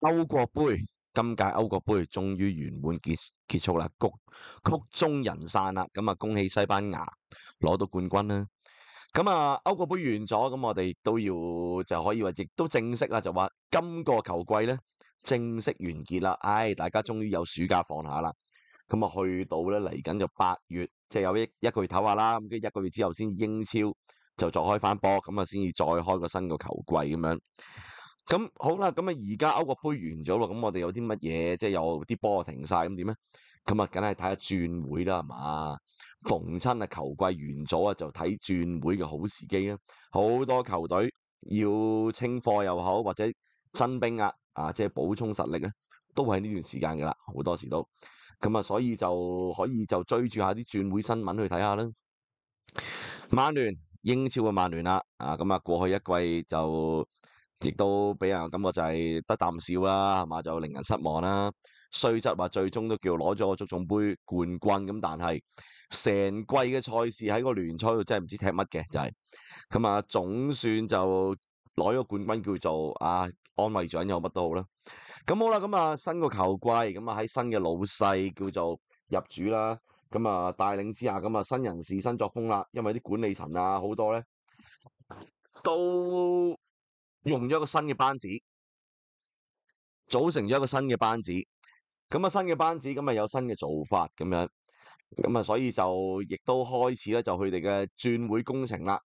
欧国杯今届欧国杯终于圆满结结束啦，曲曲终人散啦。咁啊，恭喜西班牙攞到冠军啦。咁啊，欧国杯完咗，咁我哋都要就可以话，亦都正式啦，就话今个球季咧正式完结啦。唉，大家终于有暑假放下啦。咁啊，去到咧嚟紧就八月，即系有一一个月唞下啦。咁跟一个月之后先英超就再开翻波，咁啊，先至再开个新个球季咁样。咁好啦，咁啊而家歐国杯完咗咯，咁我哋有啲乜嘢，即係有啲波停晒，咁點咧？咁啊，梗係睇下轉會啦，係嘛？逢親啊球季完咗啊，就睇轉會嘅好時機啦。好多球隊要清貨又好，或者新兵啊，啊即係補充實力咧，都喺呢段時間噶啦，好多時都咁啊，所以就可以就追住下啲轉會新聞去睇下啦。曼聯英超嘅曼聯啦，啊咁啊過去一季就。亦都俾人感觉就系得啖笑啦，系嘛就令人失望啦。虽则话最终都叫攞咗个足总杯冠军，咁但系成季嘅赛事喺个联赛度真系唔知踢乜嘅就系咁啊，总算就攞咗冠军叫做啊安慰奖又乜都好啦。咁好啦，咁啊新个球季咁啊喺新嘅老细叫做入主啦，咁啊带领之下咁啊新人事新作风啦，因为啲管理层啊好多咧都。用咗一个新嘅班子，组成咗一个新嘅班子，咁啊新嘅班子咁啊有新嘅做法咁样，咁啊所以就亦都开始咧就佢哋嘅转会工程啦。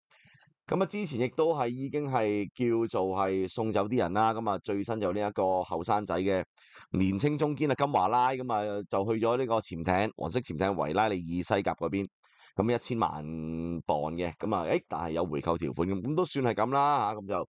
咁啊之前亦都系已经系叫做系送走啲人啦。咁啊最新就呢一个后生仔嘅年青中坚啊金华拉咁啊就去咗呢个潜艇黄色潜艇维拉利尔西甲嗰边，咁一千万磅嘅，咁啊诶但系有回购条款咁，咁都算系咁啦吓，咁就。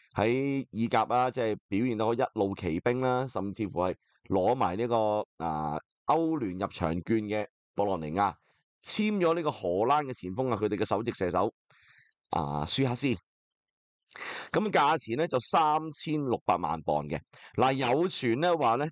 喺意甲啊，即系表现到一路奇兵啦，甚至乎系攞埋呢个啊欧联入场券嘅博洛尼亚签咗呢个荷兰嘅前锋啊，佢哋嘅首席射手啊舒克斯，咁价钱咧就三千六百万磅嘅，嗱有传咧话咧。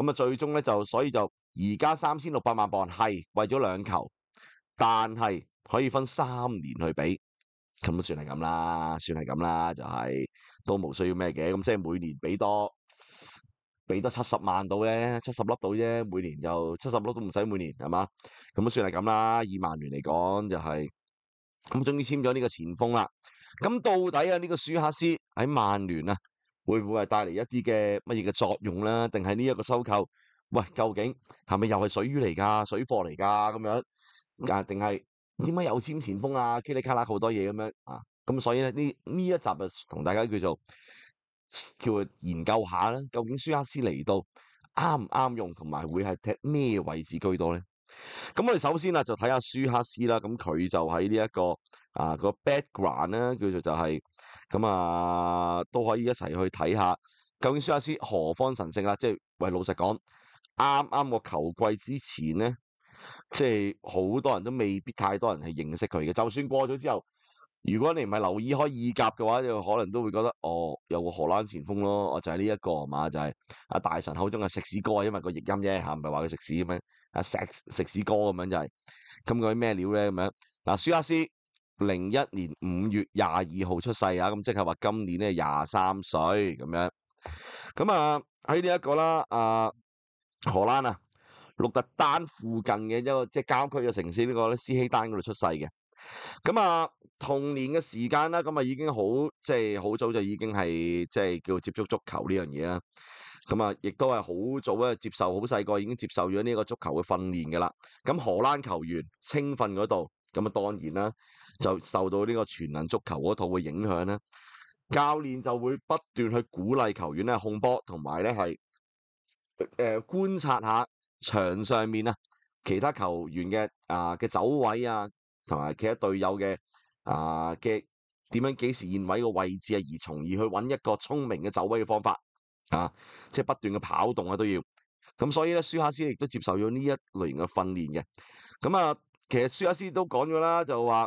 咁啊，最終咧就所以就而家三千六百萬磅係為咗兩球，但係可以分三年去俾，咁都算係咁啦，算係咁啦，就係都冇需要咩嘅。咁即係每年俾多俾多七十萬到咧，七十粒到啫，每年就七十粒都唔使每年係嘛？咁都算係咁啦。以曼聯嚟講就係，咁終於簽咗呢個前鋒啦。咁到底啊呢個舒克斯喺曼聯啊？会唔会系带嚟一啲嘅乜嘢嘅作用咧？定系呢一个收购？喂，究竟系咪又系水鱼嚟噶？水货嚟噶咁样？啊，定系点解又签前锋啊？基里卡啦好多嘢咁样啊？咁所以咧呢呢一集啊，同大家叫做叫研究下啦，究竟舒克斯嚟到啱唔啱用，同埋会系踢咩位置居多咧？咁我哋首先啊，就睇下舒克斯啦。咁佢就喺呢一个啊个 background 咧，叫做就系。咁啊，都可以一齊去睇下究竟舒亚斯何方神聖啦！即係喂，老實講，啱啱个球季之前咧，即係好多人都未必太多人係認識佢嘅。就算過咗之後，如果你唔係留意開意甲嘅話，就可能都會覺得哦，有個荷蘭前鋒咯，就係呢一個嘛，就係阿大神口中嘅食屎哥，因為個譯音啫吓，唔系話佢食屎咁樣，阿食食屎哥咁樣就係咁佢咩料咧？咁樣嗱，舒亚斯。零一年五月廿二号出世啊，咁即系话今年咧廿三岁咁样。咁啊喺呢一个啦，啊荷兰啊，鹿特丹附近嘅一个即系郊区嘅城市呢个咧，斯希丹嗰度出世嘅。咁啊，同年嘅时间啦，咁啊已经好即系好早就已经系即系叫接触足球呢样嘢啦。咁啊，亦都系好早咧接受，好细个已经接受咗呢个足球嘅训练噶啦。咁荷兰球员青训嗰度，咁啊当然啦。就受到呢個全能足球嗰套嘅影響咧，教練就會不斷去鼓勵球員咧控波，同埋咧係诶觀察下場上面啊其他球員嘅啊嘅走位啊，同埋其他隊友嘅啊嘅點樣幾時現位個位置啊，而從而去揾一個聰明嘅走位嘅方法啊，即係不斷嘅跑動啊都要。咁所以咧，舒哈斯亦都接受咗呢一類型嘅訓練嘅。咁啊，其實舒哈斯都講咗啦，就話。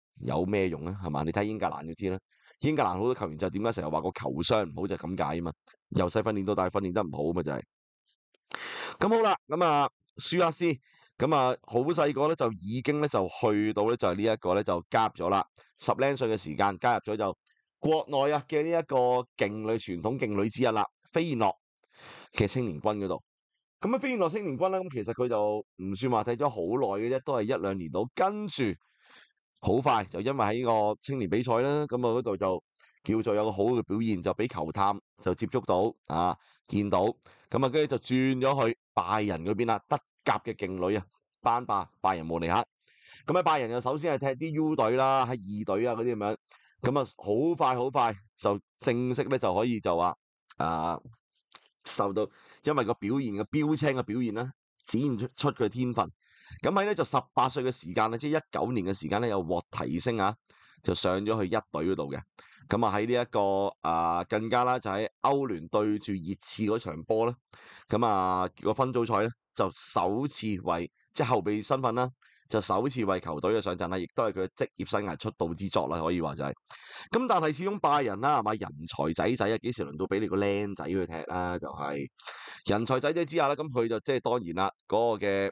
有咩用啊？系嘛？你睇英格兰就知啦。英格兰好多球员就点解成日话个球商唔好就咁解啊嘛。由细训练到大训练得唔好啊嘛，就系。咁好啦，咁啊，舒亚斯咁啊，好细个咧就已经咧就去到咧就系呢一个咧就加入咗啦。十零岁嘅时间加入咗就国内啊嘅呢一个劲女传统劲女之一啦，飞燕嘅青年军嗰度。咁啊，飞燕青年军咧咁其实佢就唔算话睇咗好耐嘅啫，都系一两年到跟住。好快就因為喺個青年比賽啦，咁啊嗰度就叫做有個好嘅表現，就俾球探就接觸到啊，見到咁啊，跟住就轉咗去拜仁嗰邊啦，德甲嘅勁旅啊，班霸拜仁慕尼黑。咁啊，拜仁又首先係踢啲 U 隊啦，喺二隊啊嗰啲咁樣，咁啊好快好快就正式咧就可以就話啊受到，因為個表現嘅標青嘅表現啦，展現出佢天分。咁喺咧就十八岁嘅时间咧，即系一九年嘅时间咧，有获提升啊，就上咗去一队嗰度嘅。咁啊喺呢一个啊更加啦，就喺欧联对住热刺嗰场波咧，咁啊个分组赛咧就首次为即系后备身份啦，就首次为球队嘅上阵啦，亦都系佢嘅职业生涯出道之作啦，可以话就系。咁但系始终拜仁啦，系嘛人才仔仔啊，几时轮到俾你个靓仔去踢啦？就系人才仔仔之下啦，咁佢就即系当然啦，嗰个嘅。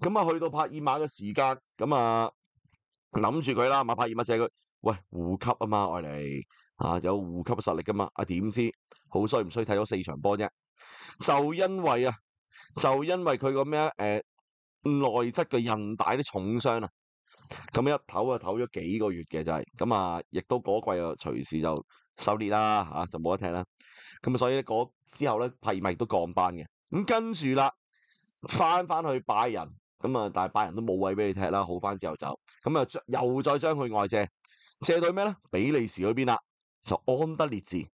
咁啊，去到帕尔马嘅时间，咁啊谂住佢啦，马帕尔马借佢，喂护级啊嘛，爱嚟啊有护级实力噶嘛，啊点知好衰唔衰？睇咗四场波啫，就因为啊，就因为佢个咩诶内侧嘅韧带啲重伤啊，咁一唞啊唞咗几个月嘅就系，咁啊亦都嗰季啊随时就收猎啦，吓就冇得踢啦，咁所以咧嗰之后咧帕尔马亦都降班嘅，咁跟住啦翻翻去拜仁。咁啊！但拜仁都冇位俾你踢啦。好翻之後就咁啊，又再將佢外借，借到咩咧？比利時嗰邊啦，就安德烈治。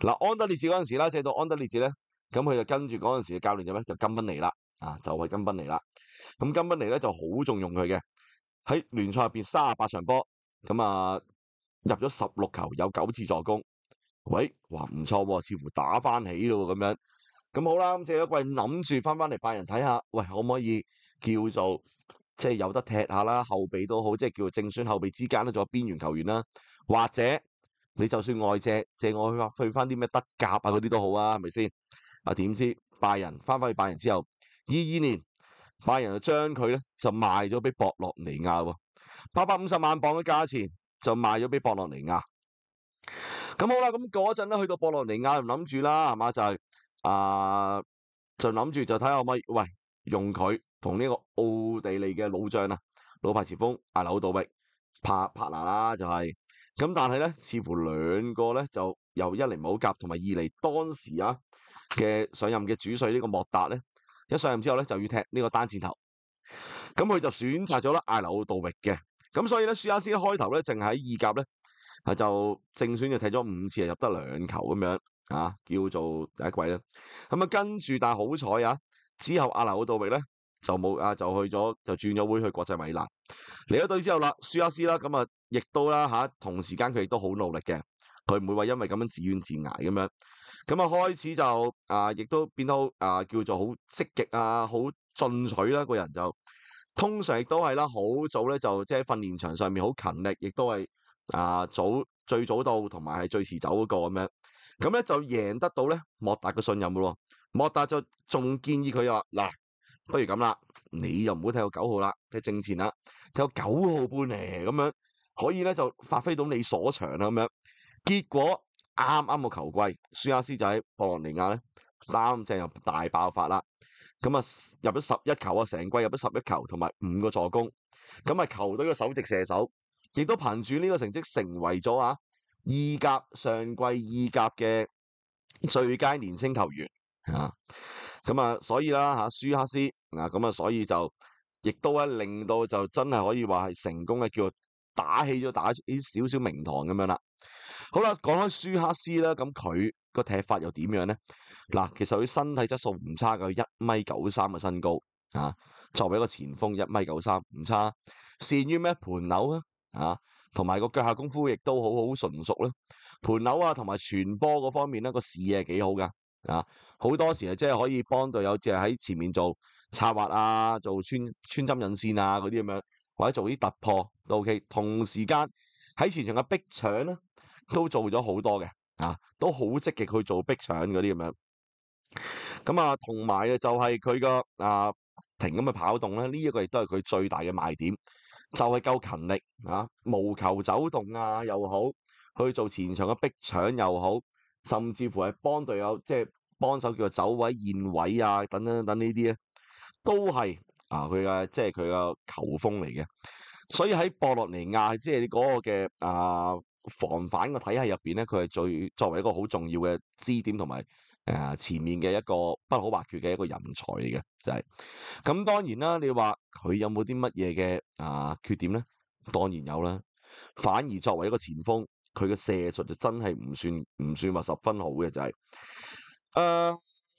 嗱，安德烈治嗰陣時咧，借到安德烈治咧，咁佢就跟住嗰陣時嘅教練就咩？就金賓尼啦，啊就係金賓尼啦。咁金賓尼咧就好重用佢嘅喺聯賽入边三十八場波，咁啊入咗十六球，有九次助攻。喂，哇唔錯喎，似乎打翻起咯咁樣。咁好啦，咁借咗季，諗住翻翻嚟拜仁睇下，喂可唔可以？叫做即係有得踢下啦，後備都好，即係叫做正選後備之間咧，仲有邊緣球員啦，或者你就算外借借我去去翻啲咩德甲啊嗰啲都好啊，係咪先？啊點知拜仁翻返去拜仁之後，二二年拜仁就將佢咧就賣咗俾博洛尼亞喎，八百五十萬磅嘅價錢就賣咗俾博洛尼亞。咁好啦，咁嗰陣咧去到博洛尼亞，諗住啦係嘛就係啊就諗住就睇下可唔可以喂用佢。同呢個奧地利嘅老將啊，老排前鋒阿柳杜域帕帕拿啦，就係咁。但係咧，似乎兩個咧就由一嚟冇夾，同埋二嚟當時啊嘅上任嘅主帅呢個莫達咧，一上任之後咧就要踢呢個單箭頭，咁佢就選擇咗啦阿柳杜域嘅。咁所以咧，舒亚斯一開頭咧，淨喺二甲咧，就正選就踢咗五次，入得兩球咁樣啊，叫做第一季啦。咁啊，跟住但系好彩啊，之後阿柳杜域咧。就冇啊！就去咗就转咗会去国际米兰嚟咗队之后啦，舒一斯啦咁啊，亦都啦吓，同时间佢亦都好努力嘅，佢唔会话因为咁样自怨自艾咁样咁啊。开始就啊，亦都变到啊叫做好积极啊，好进取啦。个人就通常亦都系啦，好早咧就即系训练场上面好勤力，亦都系啊早最早到同埋系最迟走嗰个咁样咁咧就赢得到咧莫达嘅信任嘅咯。莫达就仲建议佢话嗱。不如咁啦，你又唔好睇到九号啦，睇正前啦，睇到九号半嚟咁样可以咧就发挥到你所长啦，咁样结果啱啱个球季，苏亚斯就喺博洛尼亚咧三正又大爆发啦，咁啊入咗十一球啊，成季入咗十一球同埋五个助攻，咁啊球队嘅首席射手，亦都凭住呢个成绩成为咗啊意甲上季意甲嘅最佳年轻球员啊。咁啊，所以啦，哈，舒克斯啊，咁啊，所以就亦都咧，令到就真系可以话系成功嘅，叫打起咗打啲少少名堂咁样啦。好啦，讲开舒克斯啦，咁佢个踢法又点样咧？嗱，其实佢身体质素唔差嘅，一米九三嘅身高啊，作为一个前锋，一米九三唔差。善于咩？盘扭啊，啊，同埋个脚下功夫亦都好好纯熟啦。盘扭啊，同埋传波嗰方面咧，个视野系几好噶。啊，好多时啊，即系可以帮队友，即系喺前面做策划啊，做穿穿针引线啊，嗰啲咁样，或者做啲突破都 OK。同时间喺前场嘅逼抢咧，都做咗好多嘅，啊，都好积极去做逼抢嗰啲咁样。咁啊，同埋啊，就系佢个啊，停咁嘅跑动咧，呢一个亦都系佢最大嘅卖点，就系够勤力啊，无球走动啊又好，去做前场嘅逼抢又好。甚至乎系幫隊友，即係幫手叫做走位、現位啊，等等等等呢啲咧，都係啊佢嘅即系佢嘅球風嚟嘅。所以喺博洛尼亞，即係嗰個嘅啊防反嘅體系入边咧，佢係最作為一個好重要嘅支點同埋誒前面嘅一個不可或缺嘅一個人才嚟嘅，就係。咁當然啦，你話佢有冇啲乜嘢嘅啊缺點咧？當然有啦。反而作為一個前鋒。佢嘅射术就真系唔算唔算话十分好嘅就系，诶，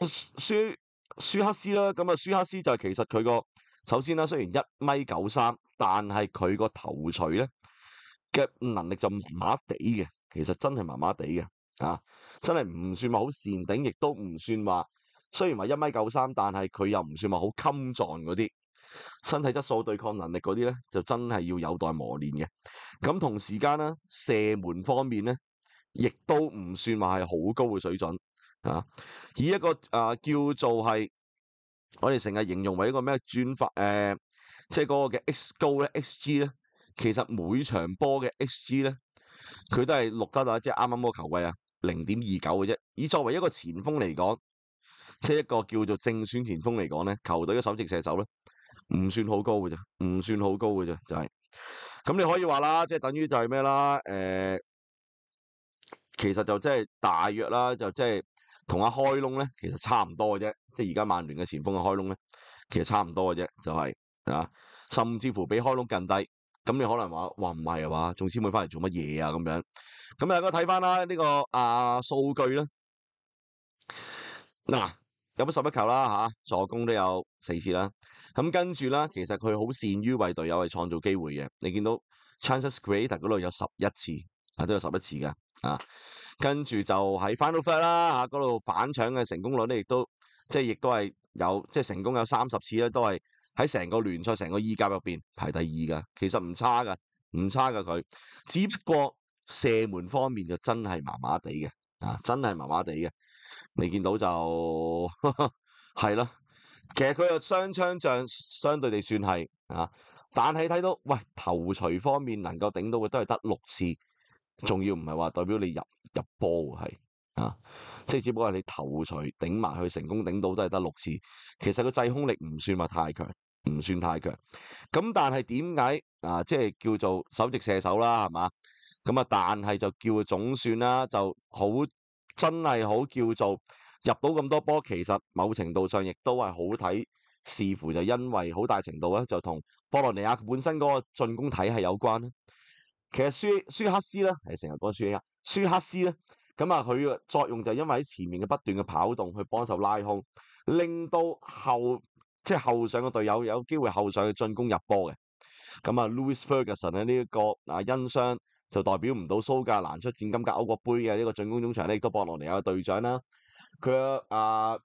舒舒克斯啦，咁啊舒克斯就其实佢个首先啦，虽然一米九三，但系佢个头锤咧嘅能力就麻麻地嘅，其实真系麻麻地嘅，啊，真系唔算话好善顶，亦都唔算话，虽然话一米九三，但系佢又唔算话好襟撞嗰啲。身体质素、对抗能力嗰啲咧，就真系要有待磨练嘅。咁同时间咧，射门方面咧，亦都唔算话系好高嘅水准啊。以一个啊叫做系，我哋成日形容为一个咩转法诶，即系嗰个嘅 X 高咧，XG 咧，其实每场波嘅 XG 咧，佢都系录得到，即系啱啱嗰个球位啊，零点二九嘅啫。以作为一个前锋嚟讲，即系一个叫做正选前锋嚟讲咧，球队嘅首席射手咧。唔算好高嘅啫，唔算好高嘅啫，就系咁你可以话啦，即系等于就系咩啦？诶，其实就即系大约啦，就即系同阿开窿咧，其实差唔多嘅啫，即系而家曼联嘅前锋嘅开窿咧，其实差唔多嘅啫，就系啊，甚至乎比开窿更低，咁你可能话话唔系啊嘛，仲先会翻嚟做乜嘢啊咁样？咁大家睇翻啦呢个啊数据啦嗱。有十一球啦吓，助攻都有四次啦。咁跟住咧，其實佢好善於為隊友系創造機會嘅。你見到 chances c r e a t o r 嗰度有十一次啊，都有十一次噶啊。跟住就喺 final third 啦吓，嗰度反搶嘅成功率咧，亦都即係亦都係有即係成功有三十次咧，都係喺成個聯賽成個意甲入边排第二噶。其實唔差噶，唔差噶佢，只不過射門方面就真係麻麻地嘅啊，真係麻麻地嘅。未见到就系啦，其实佢个双枪仗相对地算系啊，但系睇到喂投锤方面能够顶到嘅都系得六次，仲要唔系话代表你入入波系啊，即系只不过系你投锤顶埋去成功顶到都系得六次，其实个制空力唔算话太强，唔算太强，咁但系点解啊即系叫做首席射手啦系嘛，咁啊但系就叫佢总算啦就好。真係好叫做入到咁多波，其實某程度上亦都係好睇，視乎就因為好大程度咧，就同波罗尼亞本身嗰個進攻體系有關啦。其實舒舒克斯咧，係成日講舒克舒克斯咧，咁啊佢作用就因為喺前面嘅不斷嘅跑動去幫手拉空，令到後即系后上嘅隊友有機會後上去進攻入波嘅。咁啊，Louis Ferguson 咧呢一個啊音箱。就代表唔到苏格兰出战今届欧国杯嘅呢个进攻中场咧，亦都博落尼有队长啦。佢啊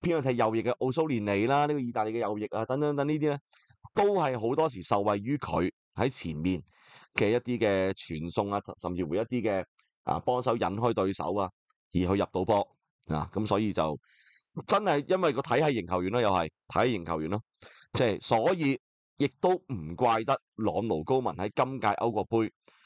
偏向睇右翼嘅奥苏连尼啦，呢个意大利嘅右翼啊，等等等呢啲咧，都系好多时受惠于佢喺前面嘅一啲嘅传送啊，甚至乎一啲嘅啊帮手引开对手啊，而去入到波啊。咁所以就真系因为个体系型球员咯，又系体系型球员咯，即系所以亦都唔怪得朗奴高文喺今届欧国杯。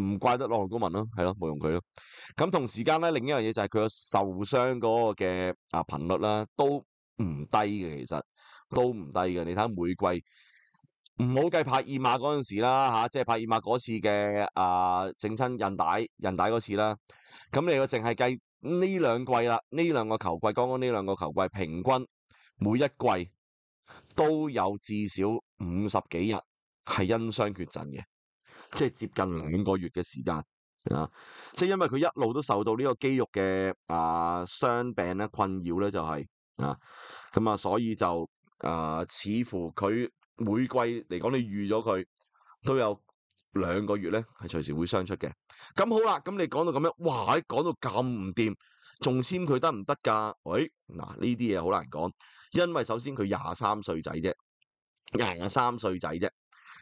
唔怪得落後股民咯，係咯，冇用佢咯。咁同時間咧，另一樣嘢就係佢個受傷嗰個嘅啊頻率啦，都唔低嘅，其實都唔低嘅。你睇每季唔好計帕二马嗰陣時啦，嚇，即係帕二马嗰次嘅啊整親韧带韧带嗰次啦。咁你個淨係計呢兩季啦，呢兩個球季，剛剛呢兩個球季平均每一季都有至少五十幾日係因傷缺陣嘅。即係接近兩個月嘅時間啊！即係因為佢一路都受到呢個肌肉嘅啊傷病咧困擾咧，就係啊咁啊，所以就啊，似乎佢每季嚟講，你預咗佢都有兩個月咧係隨時會相出嘅。咁好啦，咁你講到咁樣，哇！講到咁唔掂，仲签佢得唔得㗎？喂，嗱呢啲嘢好難講，因為首先佢廿三歲仔啫，廿三歲仔啫。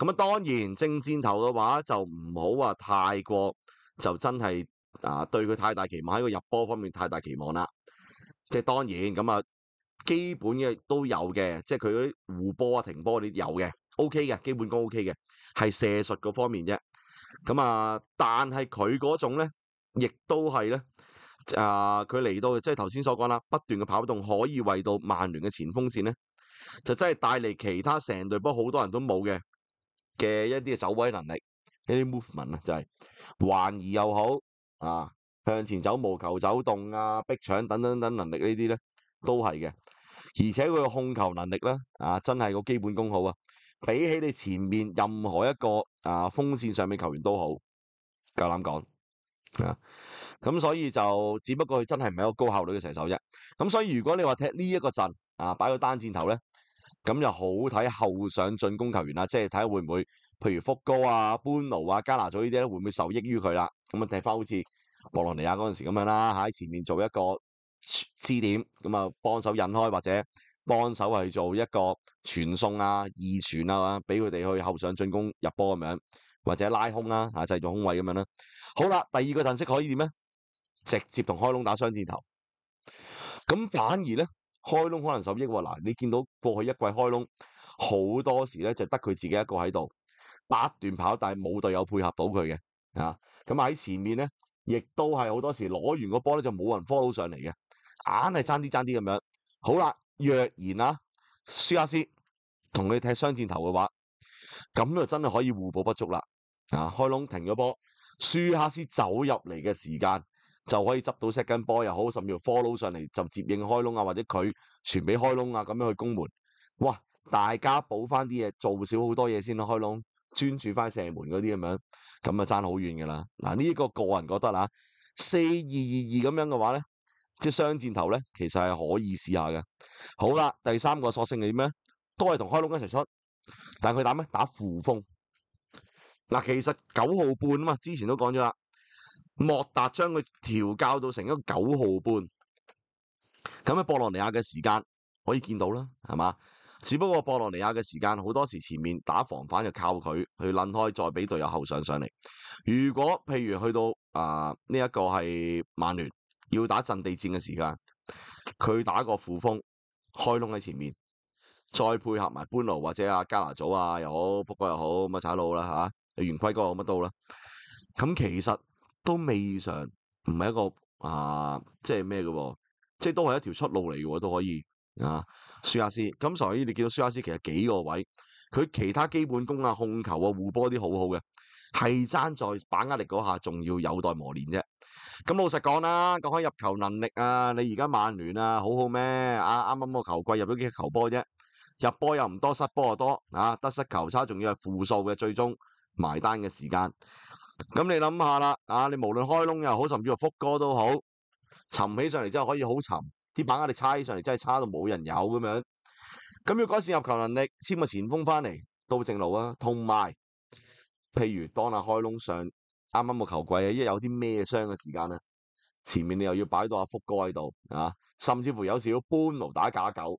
咁啊，當然正箭頭嘅話就唔好話太過，就真係啊對佢太大期望喺個入波方面太大期望啦。即系當然咁啊，基本嘅都有嘅，即係佢嗰啲护波啊、停波啲有嘅，O K 嘅基本功 O K 嘅係射術嗰方面啫。咁啊，但係佢嗰種咧，亦都係咧啊，佢嚟到即係頭先所講啦，不斷嘅跑動可以為到曼聯嘅前鋒線咧，就真係帶嚟其他成隊波好多人都冇嘅。嘅一啲嘅走位能力，一啲 movement 啊，就系环移又好啊，向前走、无球走动啊、逼抢等等等能力呢啲咧，都系嘅。而且佢嘅控球能力咧，啊，真系个基本功好啊，比起你前面任何一个啊锋线上面球员都好，够胆讲。啊。咁所以就只不过佢真系唔系一个高效率嘅射手啫。咁所以如果你话踢呢一个阵啊，摆个单箭头咧。咁又好睇后上进攻球员啦，即系睇下会唔会，譬如福哥啊、班奴啊、加拿咗呢啲咧，会唔会受益于佢啦？咁啊，踢翻好似博洛尼亚嗰阵时咁样啦，喺前面做一个支点，咁啊帮手引开或者帮手去做一个传送啊、二传啊，俾佢哋去后上进攻入波咁样，或者拉空啦，吓制造空位咁样啦。好啦，第二个阵式可以点咧？直接同开窿打双箭头，咁反而咧。开窿可能受益喎，嗱，你见到过去一季开窿好多时咧，就得佢自己一个喺度，八段跑，但系冇队友配合到佢嘅，啊，咁喺前面咧，亦都系好多时攞完个波咧就冇人 follow 上嚟嘅，硬系争啲争啲咁样，好啦，若然啦，舒哈斯同你踢双箭头嘅话，咁就真系可以互补不足啦，啊，开窿停咗波，舒哈斯走入嚟嘅时间。就可以執到 set 根波又好，甚至乎 follow 上嚟就接應開窿啊，或者佢傳俾開窿啊，咁樣去攻門。哇！大家補翻啲嘢，做少好多嘢先開窿，專注翻射門嗰啲咁樣，咁啊爭好遠噶啦。嗱，呢一個個人覺得啊，四二二二咁樣嘅話咧，即係雙箭頭咧，其實係可以試下嘅。好啦，第三個索性係點咧？都係同開窿一齊出，但佢打咩？打負風。嗱，其實九號半啊嘛，之前都講咗啦。莫達將佢調教到成一個九號半，咁喺博洛尼亞嘅時間可以見到啦，係嘛？只不過博洛尼亞嘅時間好多時前面打防反就靠佢去撚開，再俾隊友後上上嚟。如果譬如去到啊呢一個係曼聯要打陣地戰嘅時間，佢打個副鋒開窿喺前面，再配合埋班路或者阿加拿祖啊又好，福哥又好，乜踩路啦吓，圆規哥乜都啦。咁其實都未上唔系一个啊，即系咩嘅，即系都系一条出路嚟嘅，都可以啊。舒亚斯咁所以你见到舒亚斯其实几个位，佢其他基本功啊、控球啊、护波啲好好嘅，系争在把握力嗰下，仲要有待磨练啫。咁老实讲啦，讲开入球能力啊，你而家曼联啊，好好咩？啊，啱啱个球季入咗几球波啫，入波又唔多，失波又多啊，得失球差仲要系负数嘅，最终埋单嘅时间。咁你谂下啦，啊，你无论开窿又好，甚至乎福哥都好，沉起上嚟之后可以好沉，啲板啊，你差起上嚟真系差到冇人有咁样。咁要改善入球能力，签个前锋翻嚟到正路啊。同埋，譬如当阿开窿上啱啱个球季啊，一有啲咩伤嘅时间咧，前面你又要摆到阿福哥喺度啊，甚至乎有时要搬炉打假狗。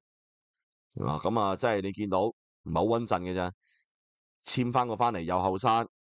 啊，咁啊，即系你见到唔系好稳阵嘅咋，签翻个翻嚟又后生。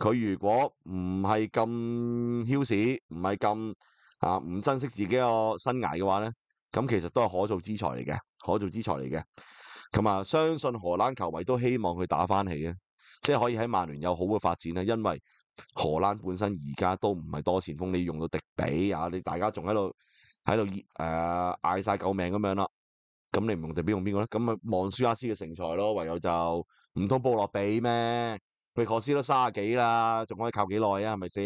佢如果唔係咁囂屎，唔係咁啊，唔珍惜自己個生涯嘅話咧，咁其實都係可造之材嚟嘅，可造之材嚟嘅。咁啊，相信荷蘭球迷都希望佢打翻起嘅，即係可以喺曼聯有好嘅發展啦。因為荷蘭本身而家都唔係多前锋，你用到迪比啊，你大家仲喺度喺度诶嗌晒救命咁樣啦。咁你唔用迪比用邊個咧？咁啊，望舒亞斯嘅成才咯，唯有就唔通布洛比咩？维克斯都三十几啦，仲可以靠几耐啊？系咪先？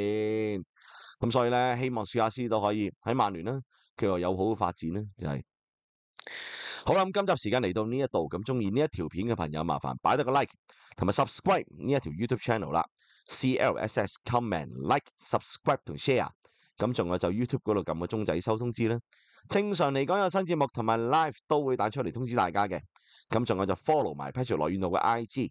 咁所以咧，希望舒雅斯都可以喺曼联呢，佢又有好嘅发展呢，就系好啦。咁今集时间嚟到呢一度，咁中意呢一条片嘅朋友，麻烦摆多个 like 同埋 subscribe 呢一条 YouTube channel 啦。CLS s comment like subscribe 同 share，咁仲有就 YouTube 嗰度揿个钟仔收通知啦。正常嚟讲有新节目同埋 live 都会打出嚟通知大家嘅。咁仲有就 follow 埋 Patrick 罗远嘅 IG。